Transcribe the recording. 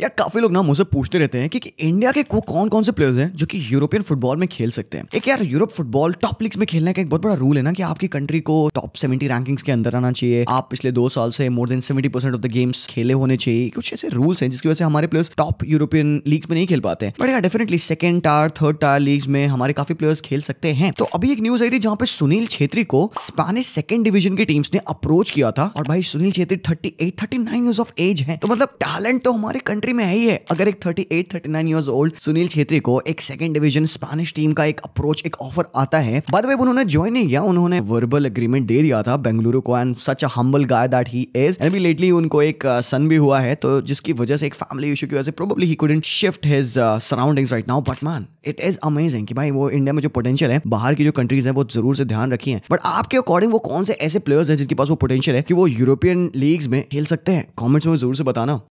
यार काफी लोग ना मुझसे पूछते रहते हैं कि, कि इंडिया के को कौन कौन से प्लेयर्स हैं जो कि यूरोपियन फुटबॉल में खेल सकते हैं एक यार यूरोप फुटबॉल टॉप लीग्स में खेलने का एक बहुत बड़ा रूल है ना कि आपकी कंट्री को टॉप सेवेंटी रैंकिंग्स के अंदर आना चाहिए आप पिछले दो साल से more than seventy percent of the games खेले होने चाहिए कुछ ऐसे रूल्स हैं जिसकी वजह से हमारे प्लेयर्स टॉप यूरोपियन लीग्स में नहीं खेल पाते बट यार definitely second tier third tier leagues में हमारे काफी प्लेयर्स खेल सकते हैं तो अभी एक न्यूज आई थी जहां पे सुनील छेत्री को स्पेनिश सेकंड डिवीजन की टीम्स ने अप्रोच किया था और भाई Sunil Chhetri thirty eight thirty nine of age है तो मतलब टैलेंट तो हमारे कंट्री कंट्री में है ही है अगर एक 38 39 इयर्स ओल्ड सुनील छेत्री को एक सेकंड डिवीजन स्पैनिश टीम का एक अप्रोच एक ऑफर आता है बाद में उन्होंने ज्वाइन नहीं किया उन्होंने वर्बल अग्रीमेंट दे दिया था बेंगलुरु को and such a humble guy that he is and lately उनको एक सन uh, भी हुआ है तो जिसकी वजह से एक फैमिली इशू की वजह से probably he couldn't shift his surroundings right now but man it is amazing कि भाई वो इंडिया में जो पोटेंशियल है बाहर की जो कंट्रीज है वो जरूर से ध्यान रखी है बट आपके अकॉर्डिंग वो कौन से ऐसे प्लेयर्स है जिनके पास वो पोटेंशियल है कि वो यूरोपियन लीग्स में खेल सकते हैं कॉमेंट्स में जरूर से बताना